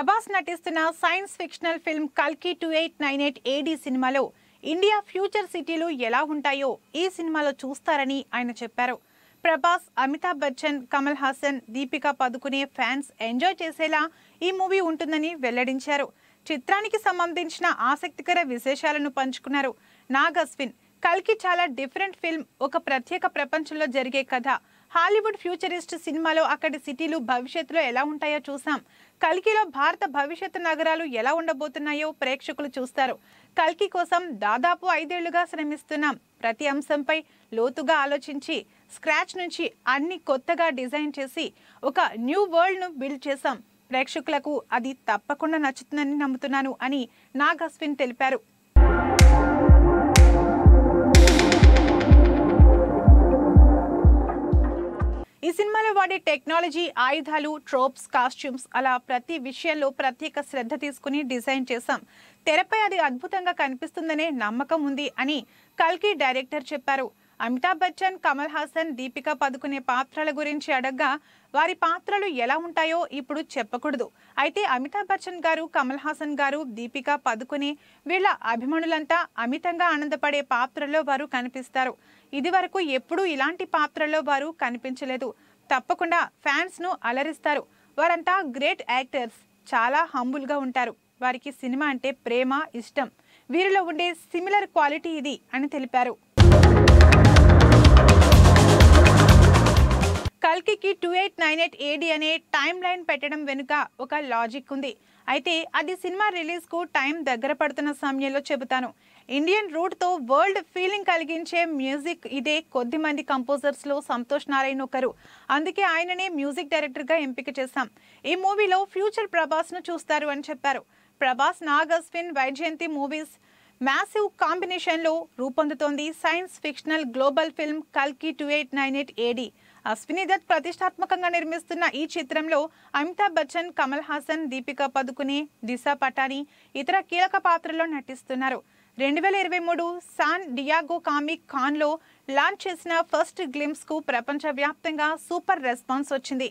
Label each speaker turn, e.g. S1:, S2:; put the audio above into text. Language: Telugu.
S1: ప్రభాస్ నటిస్తున్న సైన్స్ ఫిక్షనల్ ఫిల్మ్ కల్కి two eight nine eight AD సినిమాలో ఇండియా ఫ్యూచర్ సిటీలు ఎలా ఉంటాయో ఈ సినిమాలో చూస్తారని ఆయన చెప్పారు ప్రభాస్ అమితాబ్ బచ్చన్ కమల్ హాసన్ దీపికా పదుకునే ఫ్యాన్స్ ఎంజాయ్ చేసేలా ఈ మూవీ ఉంటుందని వెల్లడించారు చిత్రానికి సంబంధించిన ఆసక్తికర విశేషాలను పంచుకున్నారు నాగ్ అశ్విన్ కల్కి చాలా డిఫరెంట్ ఫిల్మ్ ఒక ప్రత్యేక ప్రపంచంలో జరిగే కథ హాలీవుడ్ ఫ్యూచరిస్ట్ సినిమాలో అక్కడి సిటీలు భవిష్యత్తులో ఎలా ఉంటాయో చూసాం కల్కిలో భారత భవిష్యత్తు నగరాలు ఎలా ఉండబోతున్నాయో ప్రేక్షకులు చూస్తారు కల్కి కోసం దాదాపు ఐదేళ్లుగా శ్రమిస్తున్నాం ప్రతి అంశంపై లోతుగా ఆలోచించి స్క్రాచ్ నుంచి అన్ని కొత్తగా డిజైన్ చేసి ఒక న్యూ వరల్డ్ను బిల్డ్ చేశాం ప్రేక్షకులకు అది తప్పకుండా నచ్చుతుందని నమ్ముతున్నాను అని నాగ్ అశ్విన్ తెలిపారు ఈ సినిమాలో వాడే టెక్నాలజీ ఆయుధాలు ట్రోప్స్ కాస్ట్యూమ్స్ అలా ప్రతి విషయంలో ప్రత్యేక శ్రద్ధ తీసుకుని డిజైన్ చేశాం తెరపై అది అద్భుతంగా కనిపిస్తుందనే నమ్మకం ఉంది అని కల్కి డైరెక్టర్ చెప్పారు అమితాబ్ బచ్చన్ కమల్ హాసన్ దీపిక పదుకునే పాత్రల గురించి అడగ్గా వారి పాత్రలు ఎలా ఉంటాయో ఇప్పుడు చెప్పకూడదు అయితే అమితాబ్ బచ్చన్ గారు కమల్ హాసన్ గారు దీపిక పదుకుని వీళ్ళ అభిమానులంతా అమితంగా ఆనందపడే పాత్రల్లో వారు కనిపిస్తారు ఇది వరకు ఎప్పుడూ ఇలాంటి పాత్రల్లో వారు కనిపించలేదు తప్పకుండా ఫ్యాన్స్ను అలరిస్తారు వారంతా గ్రేట్ యాక్టర్స్ చాలా హంబుల్గా ఉంటారు వారికి సినిమా అంటే ప్రేమ ఇష్టం వీరిలో ఉండే సిమిలర్ క్వాలిటీ ఇది అని తెలిపారు కల్కికి two eight nine eight AD అనే టైం లైన్ పెట్టడం వెనుక ఒక లాజిక్ ఉంది అయితే అది సినిమా రిలీజ్కు టైం దగ్గర పడుతున్న సమయంలో చెబుతాను ఇండియన్ రూట్తో వరల్డ్ ఫీలింగ్ కలిగించే మ్యూజిక్ ఇదే కొద్దిమంది కంపోజర్స్లో సంతోష్ నారాయణ ఒకరు అందుకే ఆయననే మ్యూజిక్ డైరెక్టర్గా ఎంపిక చేశాం ఈ మూవీలో ఫ్యూచర్ ప్రభాస్ను చూస్తారు అని చెప్పారు ప్రభాస్ నాగ్ అస్విన్ వైజయంతి మూవీస్ మ్యాసివ్ కాంబినేషన్లో రూపొందుతోంది సైన్స్ ఫిక్షనల్ గ్లోబల్ ఫిల్మ్ కల్కి two eight nine eight AD Ashwini Dutt ప్రతిష్టాత్మకంగా నిర్మిస్తున్న ఈ చిత్రంలో అమితాబ్ బచ్చన్ కమల్ హాసన్ దీపికా పదుకుని దిశా పటాని ఇతర కీలక పాత్రల్లో నటిస్తున్నారు రెండు వేల ఇరవై మూడు సాన్ డియాగో కామిక్ ఖాన్లో లాంచ్ చేసిన ఫస్ట్ గ్లిమ్స్కు ప్రపంచవ్యాప్తంగా సూపర్ రెస్పాన్స్ వచ్చింది